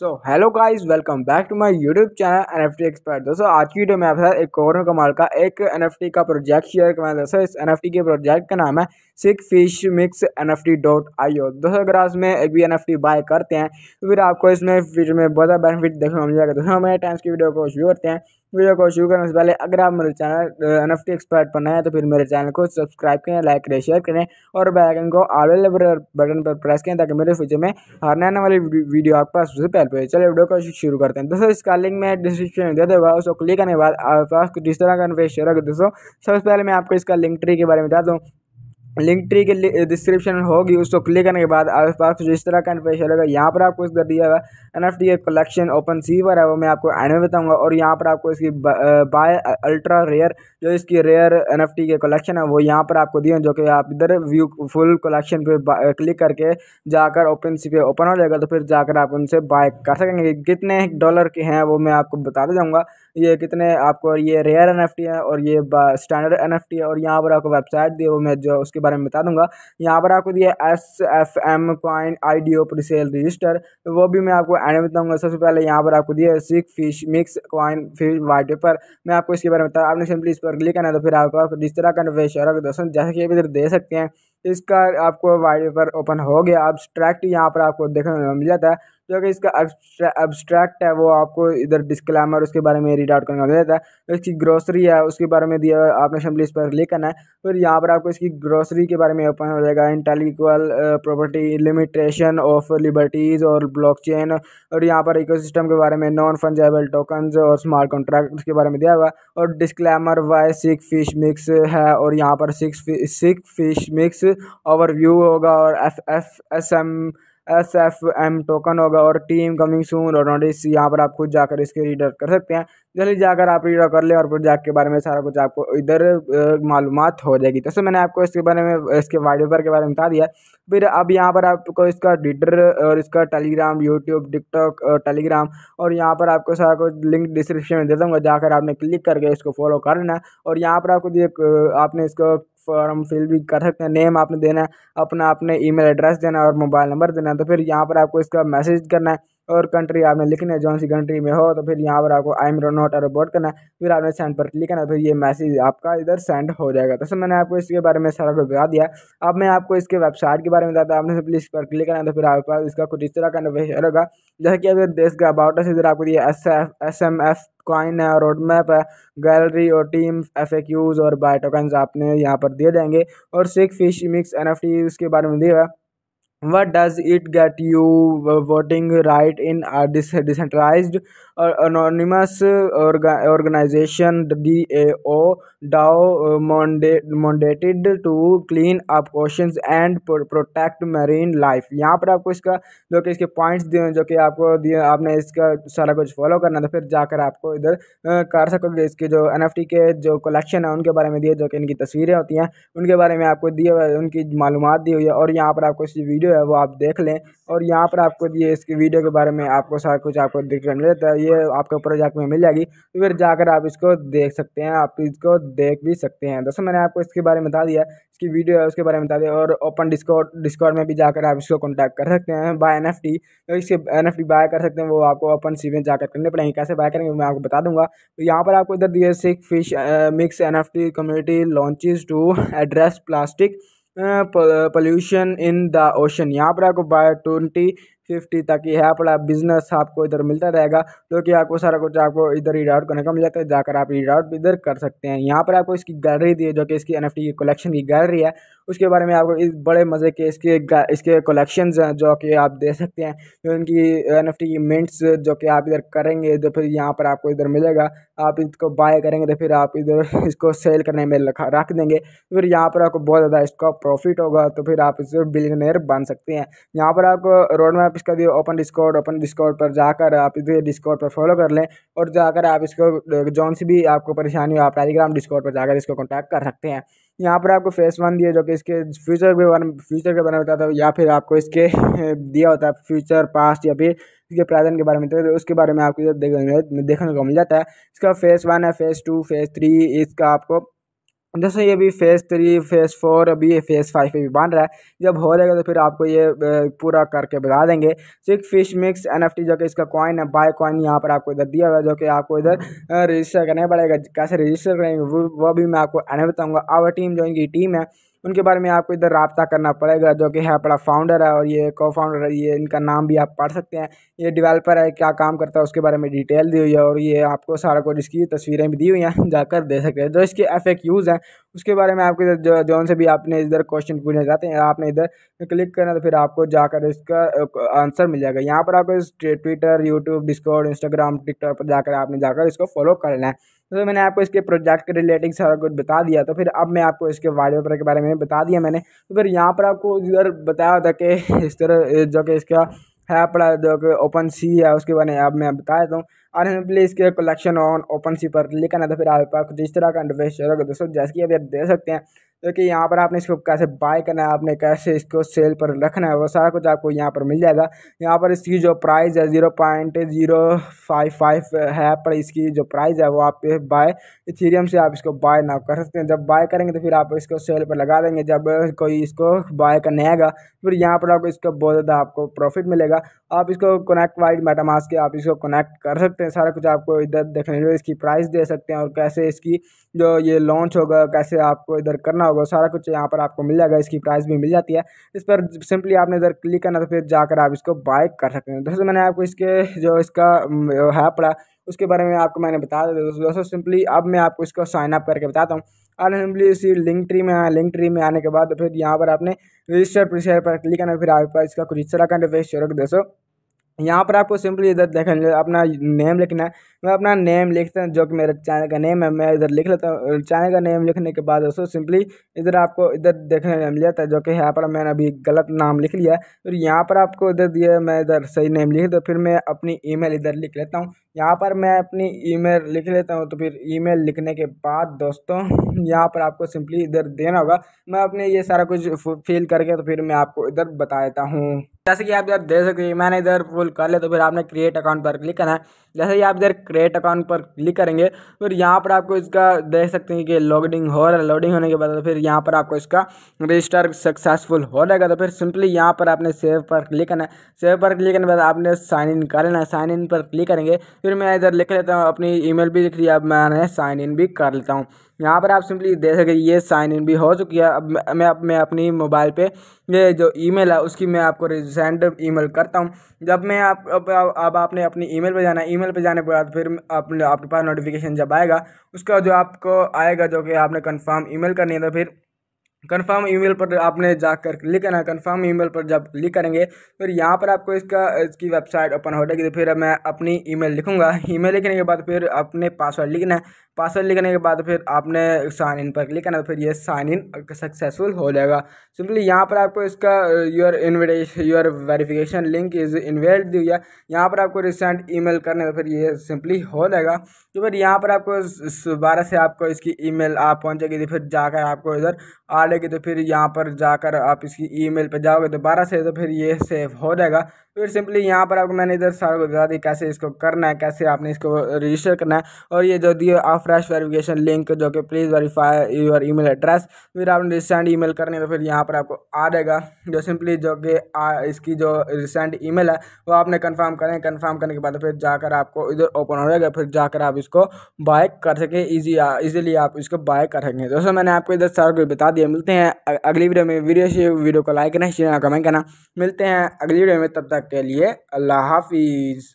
so hello guys welcome back to my YouTube channel N F T expert दोस्तों आज की video में आप एक और कमाल का एक एन एफ टी का प्रोजेक्ट शेयर करना दोस्तों इस एन एफ टी के प्रोजेक्ट का नाम है sick fish mix N F T dot I O दोस्तों अगर आप इसमें एक भी एन एफ टी बाय करते हैं तो फिर आपको इसमें फ्यूचर में बहुत बेनिफिट देखने को मिल जाएगा दोस्तों हमारे टाइम्स की वीडियो को शुरू करते हैं वीडियो को शुरू करने से पहले अगर आप मेरे channel N F T expert पर नए तो फिर मेरे चैनल को सब्सक्राइब करें लाइक करें शेयर करें और बेल आइकन को ऑल बटन पर प्रेस करें ताकि मेरे फ्यूचर में हर आने वाली वीडियो आपके पास उससे पहले पहुँचे चलिए वीडियो को शुरू करते हैं दोस्तों इसका लिंक मैं डिस्क्रिप्शन में दे दूंगा उसको क्लिक करने के बाद आपके पास कुछ इस तरह का इन्वेस्ट शेयर दोस्तों सबसे पहले मैं आपको इसका लिंक ट्री के बारे में बता दूँ लिंक ट्री के डिस्क्रिप्शन में होगी उसको क्लिक करने के बाद आस पास जो इस तरह का इन्फॉर्मेशन चलेगा यहाँ पर आपको इसका दिया हुआ N F T collection open सीवर है वो मैं आपको एंड में बताऊँगा और यहाँ पर आपको इसकी बाय अल्ट्रा रेयर जो इसकी रेयर एन के कलेक्शन है वो यहाँ पर आपको दिए जो कि आप इधर व्यू फुल कलेक्शन पे क्लिक करके जाकर ओपन सी पे ओपन हो जाएगा तो फिर जाकर आप उनसे बाय कर सकेंगे कितने डॉलर के हैं वो मैं आपको बता जाऊँगा ये कितने आपको ये रेयर एन है और ये स्टैंडर्ड एन है और यहाँ पर आपको वेबसाइट दी है वो मैं जो उसके बारे में बता दूँगा यहाँ पर आपको दिए S F M coin I D O presale register वो भी मैं आपको एंड में बताऊँगा सबसे पहले यहाँ पर आपको दिए sick fish mix coin fish white paper मैं आपको इसके बारे में बताया आपने सिंपली इस पर क्लिक करना है तो फिर आप जिस तरह का वेशरा दोस्तों जैसे कि इधर दे सकते हैं इसका आपको वाइट पेपर ओपन हो गया अब स्ट्रैक्ट यहाँ पर आपको देखने को मिल जाता है जो तो कि इसका एब्स्ट्रैक्ट है वो आपको इधर डिस्क्लेमर उसके बारे में रीड आउट करना देता है तो इसकी ग्रोसरी है उसके बारे में दिया आपने सिंपली इस पर क्लिक करना है फिर यहाँ पर आपको इसकी ग्रोसरी के बारे में ओपन हो जाएगा intellectual property limitation of liberties और ब्लॉक और यहाँ पर इको के बारे में नॉन फंजेबल टोकन और स्मार्ट कॉन्ट्रैक्ट उसके बारे में दिया हुआ और disclaimer why sick fish mix है और यहाँ पर six sick fish mix overview होगा और F F S M S F M token होगा और टीम कमिंग सून और नोटिस यहाँ पर आप खुद जाकर इसके रीडर कर सकते हैं जल्दी जाकर आप रीडर कर लें और फिर जाग के बारे में सारा कुछ आपको इधर मालूम हो जाएगी तो सर मैंने आपको इसके बारे में इसके वाइट पेपर के बारे में बता दिया फिर अब यहाँ पर आपको इसका ट्विटर और इसका टेलीग्राम यूट्यूब टिकटॉक टेलीग्राम और यहाँ पर आपको सारा कुछ लिंक डिस्क्रिप्शन में दे दूँगा जाकर आपने क्लिक करके इसको फॉलो कर लेना और यहाँ पर आपको आपने इसको फॉर्म फिल भी कर सकते हैं नेम आपने देना है अपना आपने ईमेल एड्रेस देना है और मोबाइल नंबर देना है तो फिर यहाँ पर आपको इसका मैसेज करना है और कंट्री आपने लिखनी है जौन सी कंट्री में हो तो फिर यहाँ पर आपको आई एम नॉट अरोबोट करना है फिर आपने सेंड पर क्लिक करना है फिर ये मैसेज आपका इधर सेंड हो जाएगा तो सर मैंने आपको इसके बारे में सारा कुछ बता दिया अब मैं आपको इसके वेबसाइट के बारे में बताता हूँ आपने सिंपली इस पर क्लिक करना है तो फिर आपके पास इसका कुछ इस तरह का नवेशन होगा जैसे कि अगर देश का अबाउट है इधर आपको ये S F S M F coin है रोड मैप है गैलरी और टीम एफ और बाय आपने यहाँ पर दिए जाएंगे और sick fish mix N F T उसके बारे में दिया है what does it get you uh, voting right in a decentralized anonymous organization D A O DAO motivated to clean up ocean and protect marine life यहाँ पर आपको इसका जो कि इसके पॉइंट्स दिए जो कि आपको दिए आपने इसका सारा कुछ फॉलो करना था तो फिर जाकर आपको इधर कर सकोगे इसके जो एन के जो कलेक्शन है उनके बारे में दिए जो कि इनकी तस्वीरें होती हैं उनके बारे में आपको दिए हुए उनकी मालूम दी हुई है और यहाँ पर आपको इसकी वीडियो है वो आप देख लें और यहाँ पर आपको दिए इसकी वीडियो के बारे में आपको सारा कुछ आपको देखने मिल जाता है ये आपके ऊपर जाकर मिल जाएगी तो फिर जाकर आप इसको देख सकते हैं आप इसको देख भी सकते हैं दोस्तों मैंने आपको इसके बारे में बता दिया इसकी वीडियो है उसके बारे में बता दिया और ओपन डिस्कॉर्ड डिस्कॉर्ड में भी जाकर आप इसको कॉन्टैक्ट कर सकते हैं बाय एन तो टी इसके एन बाय कर सकते हैं वो आपको ओपन सी में जाकर करने पड़ेंगे कैसे बाय करेंगे मैं आपको बता दूंगा तो यहाँ पर आपको इधर दिए sick fish mix N community launches to address plastic pollution in the ocean यहाँ पर आपको बाय ट्वेंटी फिफ्टी ही है अपना बिजनेस आपको इधर मिलता रहेगा तो कि आपको सारा कुछ आपको इधर रीड आउट करने का मिल जाता है जाकर आप रीड आउट इधर कर सकते हैं यहाँ पर आपको इसकी गैलरी दी है जो कि इसकी एन की कलेक्शन की गैलरी है उसके बारे में आपको इस बड़े मज़े के इसके इसके कलेक्शन हैं जो कि आप दे सकते हैं जो इनकी एन एफ टी की मिंट्स जो कि आप इधर करेंगे तो फिर यहाँ पर आपको इधर मिलेगा आप इसको बाय करेंगे तो फिर आप इधर इसको सेल करने में रखा रख देंगे तो फिर यहाँ पर आपको बहुत ज़्यादा इसका प्रॉफिट होगा तो फिर आप इससे बिलियनर बन सकते हैं यहाँ पर आपको रोड मैप इसका दिए ओपन डिस्कॉर्ड ओपन डिस्कॉर्ड पर जाकर आप इधर डिस्कॉर्ड पर फॉलो कर लें और जाकर आप इसको जौन सी भी आपको परेशानी हो आप टेलीग्राम डिस्कॉर्ड पर जाकर इसको कॉन्टैक्ट कर सकते हैं यहाँ पर आपको फेस वन दिया जो कि इसके फ्यूचर के बारे में फ्यूचर के बारे में बताता है या फिर आपको इसके दिया होता है फ्यूचर पास्ट या फिर इसके प्रेजेंट के बारे में तो उसके बारे में आपको देखने को मिल जाता है इसका फेस वन है फेस टू फेस थ्री इसका आपको जैसे ये अभी फेज़ थ्री फेज़ फोर अभी ये फेज़ फाइव पे भी बन रहा है जब हो जाएगा तो फिर आपको ये पूरा करके बता देंगे सिक फिश मिक्स एन जो कि इसका कॉइन है बाय कॉइन यहाँ पर आपको इधर दिया हुआ है जो कि आपको इधर रजिस्टर करना पड़ेगा कैसे रजिस्टर करेंगे वो भी मैं आपको एने बताऊँगा आवर टीम जो इनकी टीम है उनके बारे में आपको इधर रबता करना पड़ेगा जो कि है अपना फाउंडर है और ये को फाउंडर है ये इनका नाम भी आप पढ़ सकते हैं ये डिवेलपर है क्या काम करता है उसके बारे में डिटेल दी हुई है और ये आपको सारा कुछ इसकी तस्वीरें भी दी हुई हैं जाकर दे सकते हैं जो इसके एफ हैं उसके बारे में आपको इधर जो जौन से भी आपने इधर क्वेश्चन पूछना चाहते हैं आपने इधर क्लिक करना तो फिर आपको जाकर इसका आंसर मिल जाएगा यहाँ पर आपको Twitter YouTube Discord Instagram TikTok पर जाकर आपने जाकर इसको फॉलो कर लेना है तो मैंने आपको इसके प्रोजेक्ट के रिलेटिंग सारा कुछ बता दिया तो फिर अब मैं आपको इसके वार्ड पेपर के बारे में बता दिया मैंने तो फिर यहाँ पर आपको इधर बताया था कि इस तरह जो कि इसका है पड़ा जो कि ओपन सी है उसके बारे में अब मैं बताया देता हूँ और हमें प्लीज़ इसके कलेक्शन ऑन ओपन सी पर क्लिक करना था फिर आपके पास जिस तरह का इंटरफेस शेयर दोस्तों जैसे कि अभी आप दे सकते हैं क्योंकि तो यहाँ पर आपने इसको कैसे बाय करना है आपने कैसे इसको सेल पर रखना है वो सारा कुछ आपको यहाँ पर मिल जाएगा यहाँ पर इसकी जो प्राइस है zero point zero five five है पर इसकी जो प्राइस है वो आप बाय इथेरियम से आप इसको बाय ना कर सकते हैं जब बाय करेंगे तो फिर आप इसको सेल पर लगा देंगे जब कोई इसको बाय करने आएगा फिर यहाँ पर आपको इसका बहुत ज़्यादा आपको प्रॉफिट मिलेगा आप इसको कनेक्ट वाइड मेटामास के आप इसको कनेक्ट कर सकते हैं हैं सारा कुछ आपको इधर देखने को इसकी प्राइस दे सकते हैं और कैसे इसकी जो ये लॉन्च होगा कैसे आपको इधर करना होगा सारा कुछ यहाँ पर आपको मिल जाएगा इसकी प्राइस भी मिल जाती है इस पर सिंपली आपने इधर क्लिक करना तो फिर जाकर आप इसको बाय कर सकते हैं दोस्तों मैंने आपको इसके जो इसका है पड़ा उसके बारे में आपको मैंने बता दिया दोस्तों सिंपली अब मैं आपको इसको साइन अप करके बताता हूँ और सिंपली इसी लिंक ट्री में आया लिंक ट्री में आने के बाद फिर यहाँ पर आपने रजिस्टर प्रीशेयर पर क्लिक करना फिर आपके पास इसका कुछ इस तरह का इंटरफेस शुरू दोस्तों यहाँ पर आपको सिंपली इधर देखेंगे अपना नेम लिखना है मैं अपना नेम लिखता हूँ जो कि मेरे चैनल का नेम है मैं इधर लिख लेता हूँ चैनल का नेम लिखने के बाद उसको सिंपली इधर आपको इधर देखने को मिल जाता है जो कि यहाँ पर मैंने अभी गलत नाम लिख लिया है और यहाँ पर आपको इधर दिया मैं इधर सही नेम लिख तो फिर मैं अपनी ई इधर लिख लेता हूँ यहाँ पर मैं अपनी ईमेल लिख लेता हूँ तो फिर ईमेल लिखने के बाद दोस्तों यहाँ पर आपको सिंपली इधर देना होगा मैं अपने ये सारा कुछ फिल करके तो फिर मैं आपको इधर बता देता हूँ जैसे कि आप इधर दे सकते हैं मैंने इधर फुल कर लिया तो फिर आपने क्रिएट अकाउंट पर क्लिक करना है जैसे कि आप इधर क्रिएट अकाउंट पर क्लिक करेंगे फिर यहाँ पर आपको इसका देख सकते हैं कि लोडिंग हो रहा है लोडिंग होने के बाद तो फिर यहाँ पर आपको इसका रजिस्टर सक्सेसफुल हो जाएगा तो फिर सिंपली यहाँ पर आपने सेव पर क्लिक करना है सेव पर क्लिक करने के बाद आपने साइन इन कर लेना है साइन इन पर क्लिक करेंगे फिर मैं इधर लिख लेता हूँ अपनी ईमेल भी लिख लिया अब मैंने साइन इन भी कर लेता हूँ यहाँ पर आप सिंपली देख सकते ये साइन इन भी हो चुकी है अब मैं अब मैं अपनी मोबाइल पे ये जो ईमेल है उसकी मैं आपको सेंड ईमेल करता हूँ जब मैं आप अब, अब, अब आपने अपनी ईमेल पे जाना ईमेल पे जाने के बाद फिर अपने आपके पास नोटिफिकेशन जब आएगा उसका जो आपको आएगा जो कि आपने कंफर्म ईमेल करनी है तो फिर कंफर्म ईमेल पर आपने जाकर क्लिक करना कन्फर्म ईमेल पर जब क्लिक करेंगे फिर यहाँ पर आपको इसका इसकी वेबसाइट ओपन हो जाएगी तो फिर मैं अपनी ईमेल लिखूंगा ईमेल लिखने के बाद फिर अपने पासवर्ड लिखना है पासवर्ड लिखने के बाद फिर आपने साइन इन पर क्लिक करना तो फिर ये साइन इन सक्सेसफुल हो जाएगा सिंपली यहाँ पर आपको इसका your invitation your verification link is invalid दी गया यहाँ पर आपको रिसेंट ईमेल करने का तो फिर ये सिंपली हो जाएगा तो फिर यहाँ पर आपको दोबारा से आपको इसकी ई मेल आप पहुँचेगी फिर जाकर आपको इधर आर पड़ेगी तो फिर यहाँ पर जाकर आप इसकी ईमेल पर जाओगे दोबारा से तो फिर ये सेव हो जाएगा तो फिर सिंपली यहाँ पर आपको मैंने इधर सारा को बता दी कैसे इसको करना है कैसे आपने इसको रजिस्टर करना है और ये जो दिए आप फ्रेश वेरिफिकेशन लिंक जो कि please verify your email address फिर आपने रिसेंट ईमेल करने तो फिर यहाँ पर आपको आ जाएगा जो सिंपली जो कि इसकी जो रिसेंट ईमेल है वो आपने कन्फर्म करें कन्फर्म करने के बाद फिर जाकर आपको इधर ओपन हो जाएगा फिर जाकर आप इसको बाय कर सकें ईजी ईजिली आप इसको बाय कर सकें दोस्तों मैंने आपको इधर सारा कुछ बता दिया मिलते हैं अगली वीडियो में वीडियो से वीडियो को लाइक करना शेयर करना कमेंट करना मिलते हैं अगली वीडियो में तब तक के लिए अल्लाह हाफिज़